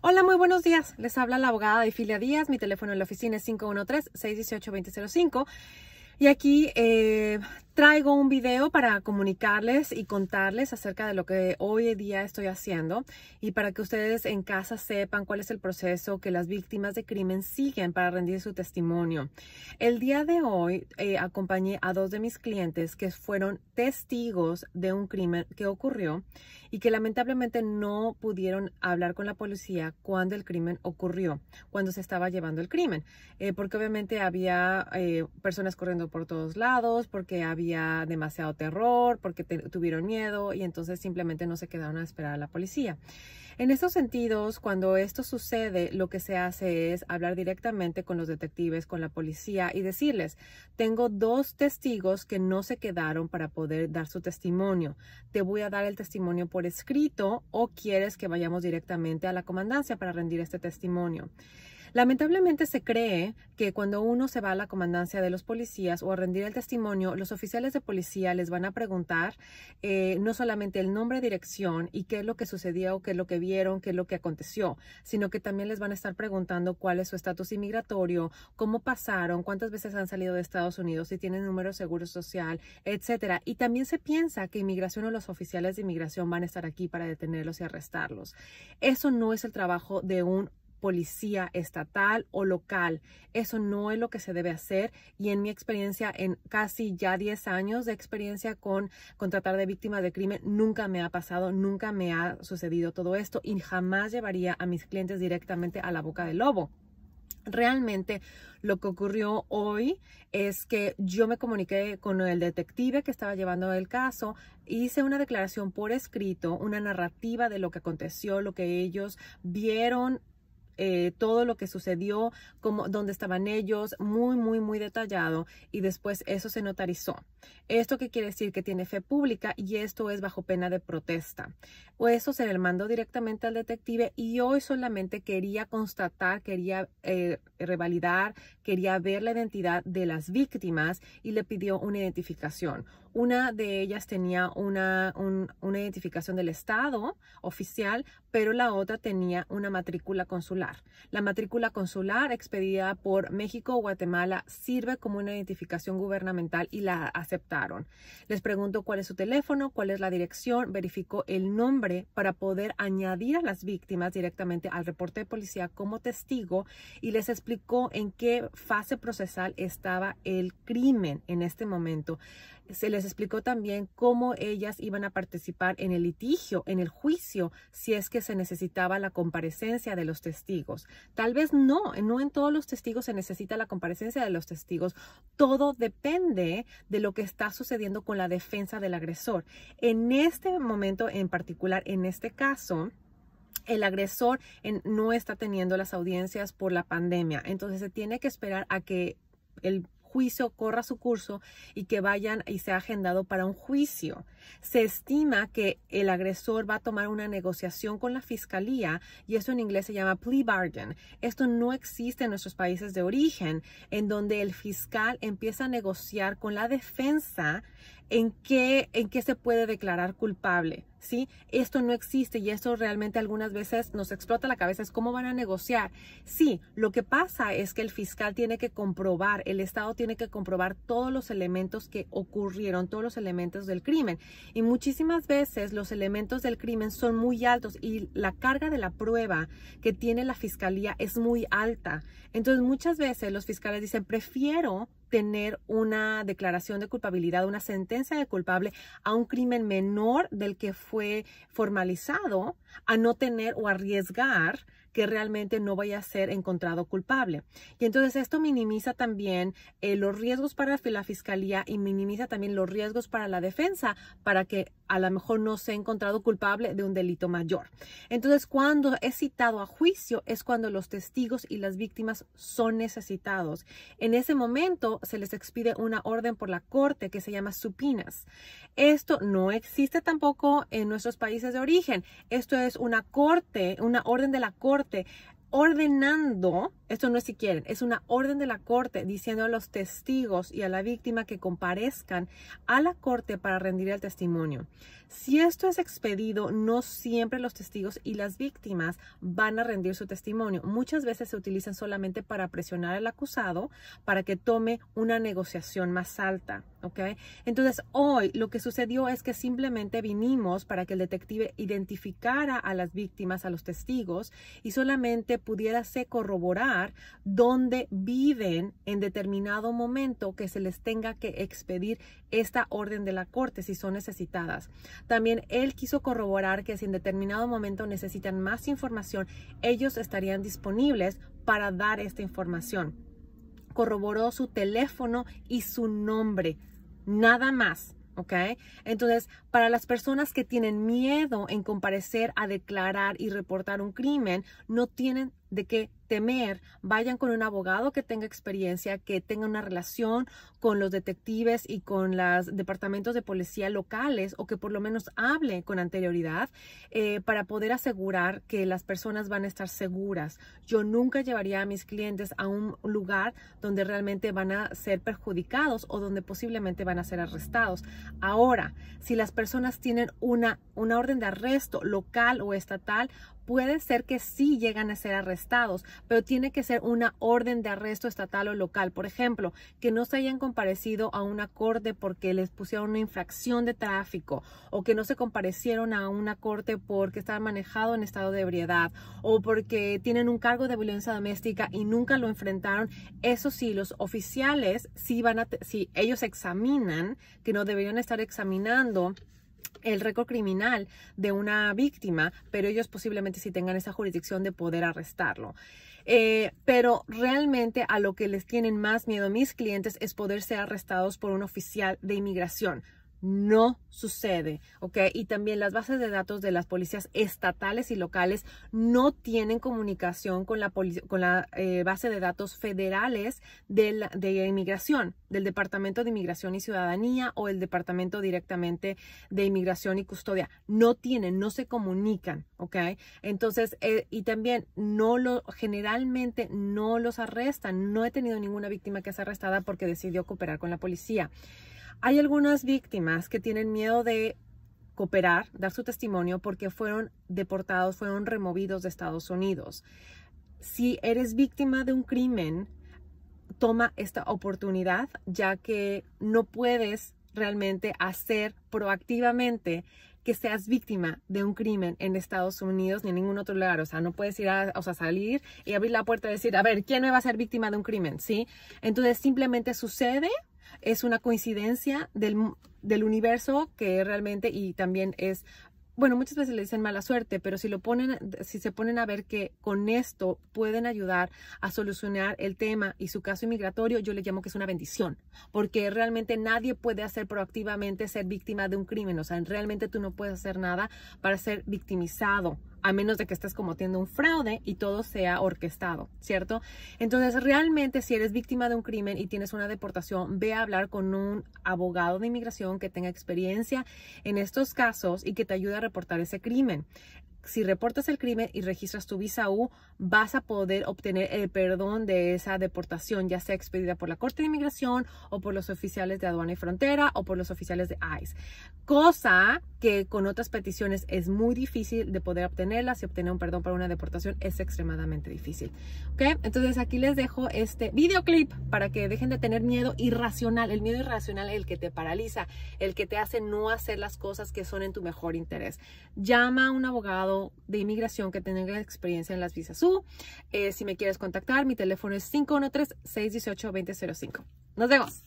Hola, muy buenos días. Les habla la abogada de Filia Díaz. Mi teléfono en la oficina es 513-618-2005. Y aquí eh, traigo un video para comunicarles y contarles acerca de lo que hoy día estoy haciendo y para que ustedes en casa sepan cuál es el proceso que las víctimas de crimen siguen para rendir su testimonio. El día de hoy eh, acompañé a dos de mis clientes que fueron testigos de un crimen que ocurrió y que lamentablemente no pudieron hablar con la policía cuando el crimen ocurrió, cuando se estaba llevando el crimen, eh, porque obviamente había personas corriendo por todos lados porque había demasiado terror, porque tuvieron miedo y entonces simplemente no se quedaron a esperar a la policía. En estos sentidos, cuando esto sucede, lo que se hace es hablar directamente con los detectives, con la policía y decirles, tengo dos testigos que no se quedaron para poder dar su testimonio. Te voy a dar el testimonio por escrito o quieres que vayamos directamente a la comandancia para rendir este testimonio. Lamentablemente se cree que cuando uno se va a la comandancia de los policías o a rendir el testimonio, los oficiales de policía les van a preguntar eh, no solamente el nombre, dirección y qué es lo que sucedió, qué es lo que vieron, qué es lo que aconteció, sino que también les van a estar preguntando cuál es su estatus inmigratorio, cómo pasaron, cuántas veces han salido de Estados Unidos, si tienen número de seguro social, etcétera. Y también se piensa que inmigración o los oficiales de inmigración van a estar aquí para detenerlos y arrestarlos. Eso no es el trabajo de un policía estatal o local. Eso no es lo que se debe hacer y en mi experiencia, en casi ya 10 años de experiencia con, contratar de víctimas de crimen, nunca me ha pasado, nunca me ha sucedido todo esto y jamás llevaría a mis clientes directamente a la boca del lobo. Realmente lo que ocurrió hoy es que yo me comuniqué con el detective que estaba llevando el caso, hice una declaración por escrito, una narrativa de lo que aconteció, lo que ellos vieron, eh, todo lo que sucedió, como dónde estaban ellos, muy, muy, muy detallado y después eso se notarizó. Esto que quiere decir que tiene fe pública y esto es bajo pena de protesta. O eso se le mandó directamente al detective y hoy solamente quería constatar, quería eh, revalidar, quería ver la identidad de las víctimas y le pidió una identificación. Una de ellas tenía una, una identificación del Estado oficial, pero la otra tenía una matrícula consular. La matrícula consular expedida por México o Guatemala sirve como una identificación gubernamental y la aceptaron. Les preguntó cuál es su teléfono, cuál es la dirección, verificó el nombre para poder añadir a las víctimas directamente al reporte de policía como testigo y les explicó en qué fase procesal estaba el crimen en este momento. Se les explicó también cómo ellas iban a participar en el litigio, en el juicio, si es que se necesitaba la comparecencia de los testigos. Tal vez no, no en todos los testigos se necesita la comparecencia de los testigos. Todo depende de lo que que está sucediendo con la defensa del agresor. En este momento en particular, en este caso, el agresor no está teniendo las audiencias por la pandemia, entonces se tiene que esperar a que el juicio corra su curso y que vayan y sea agendado para un juicio. Se estima que el agresor va a tomar una negociación con la fiscalía y eso en inglés se llama plea bargain. Esto no existe en nuestros países de origen, en donde el fiscal empieza a negociar con la defensa en qué, en qué se puede declarar culpable. ¿sí? Esto no existe y esto realmente algunas veces nos explota la cabeza, cómo van a negociar. Sí, lo que pasa es que el fiscal tiene que comprobar, el Estado tiene que comprobar todos los elementos que ocurrieron, todos los elementos del crimen. Y muchísimas veces los elementos del crimen son muy altos y la carga de la prueba que tiene la fiscalía es muy alta. Entonces muchas veces los fiscales dicen, prefiero tener una declaración de culpabilidad, una sentencia de culpable a un crimen menor del que fue fue formalizado a no tener o arriesgar que realmente no vaya a ser encontrado culpable. Y entonces esto minimiza también eh, los riesgos para la fiscalía y minimiza también los riesgos para la defensa para que a lo mejor no sea encontrado culpable de un delito mayor. Entonces cuando es citado a juicio es cuando los testigos y las víctimas son necesitados. En ese momento se les expide una orden por la corte que se llama supinas. Esto no existe tampoco en nuestros países de origen. Esto es una corte, una orden de la corte ordenando esto no es si quieren, es una orden de la corte diciendo a los testigos y a la víctima que comparezcan a la corte para rendir el testimonio. Si esto es expedido, no siempre los testigos y las víctimas van a rendir su testimonio. Muchas veces se utilizan solamente para presionar al acusado para que tome una negociación más alta. Entonces, hoy lo que sucedió es que simplemente vinimos para que el detective identificara a las víctimas, a los testigos y solamente pudiera corroborar donde viven en determinado momento que se les tenga que expedir esta orden de la corte si son necesitadas. También él quiso corroborar que si en determinado momento necesitan más información, ellos estarían disponibles para dar esta información. Corroboró su teléfono y su nombre, nada más. ¿ok? Entonces, para las personas que tienen miedo en comparecer a declarar y reportar un crimen, no tienen de que temer, vayan con un abogado que tenga experiencia, que tenga una relación con los detectives y con los departamentos de policía locales o que por lo menos hable con anterioridad eh, para poder asegurar que las personas van a estar seguras. Yo nunca llevaría a mis clientes a un lugar donde realmente van a ser perjudicados o donde posiblemente van a ser arrestados. Ahora, si las personas tienen una, una orden de arresto local o estatal, puede ser que sí llegan a ser arrestados, pero tiene que ser una orden de arresto estatal o local. Por ejemplo, que no se hayan comparecido a una corte porque les pusieron una infracción de tráfico o que no se comparecieron a una corte porque estaban manejados en estado de ebriedad o porque tienen un cargo de violencia doméstica y nunca lo enfrentaron. Eso sí, los oficiales, si, van a, si ellos examinan, que no deberían estar examinando, el récord criminal de una víctima, pero ellos posiblemente sí tengan esa jurisdicción de poder arrestarlo. Eh, pero realmente a lo que les tienen más miedo mis clientes es poder ser arrestados por un oficial de inmigración, no sucede, ¿ok? Y también las bases de datos de las policías estatales y locales no tienen comunicación con la, con la eh, base de datos federales de, inmigración, del Departamento de Inmigración y Ciudadanía o el Departamento directamente de Inmigración y Custodia. No tienen, no se comunican, ¿ok? Entonces, eh, y también no lo, generalmente no los arrestan. No he tenido ninguna víctima que sea arrestada porque decidió cooperar con la policía. Hay algunas víctimas que tienen miedo de cooperar, dar su testimonio porque fueron deportados, fueron removidos de Estados Unidos. Si eres víctima de un crimen, toma esta oportunidad ya que no puedes realmente hacer proactivamente que seas víctima de un crimen en Estados Unidos ni en ningún otro lugar. O sea, no puedes ir a o salir y abrir la puerta y decir, a ver, ¿quién me va a ser víctima de un crimen? ¿Sí? Entonces simplemente sucede es una coincidencia del, del universo que realmente y también es bueno, muchas veces le dicen mala suerte, pero si lo ponen, si se ponen a ver que con esto pueden ayudar a solucionar el tema y su caso inmigratorio, yo le llamo que es una bendición, porque realmente nadie puede hacer proactivamente ser víctima de un crimen, o sea, realmente tú no puedes hacer nada para ser victimizado a menos de que estés cometiendo un fraude y todo sea orquestado, ¿cierto? Entonces, realmente si eres víctima de un crimen y tienes una deportación, ve a hablar con un abogado de inmigración que tenga experiencia en estos casos y que te ayude a reportar ese crimen si reportas el crimen y registras tu visa U, vas a poder obtener el perdón de esa deportación, ya sea expedida por la Corte de Inmigración o por los oficiales de Aduana y Frontera o por los oficiales de ICE. Cosa que con otras peticiones es muy difícil de poder obtenerla. Si obtener un perdón para una deportación es extremadamente difícil. ¿Ok? Entonces aquí les dejo este videoclip para que dejen de tener miedo irracional. El miedo irracional es el que te paraliza, el que te hace no hacer las cosas que son en tu mejor interés. Llama a un abogado de inmigración que tenga experiencia en las visas U. Eh, si me quieres contactar, mi teléfono es 513-618-2005. Nos vemos.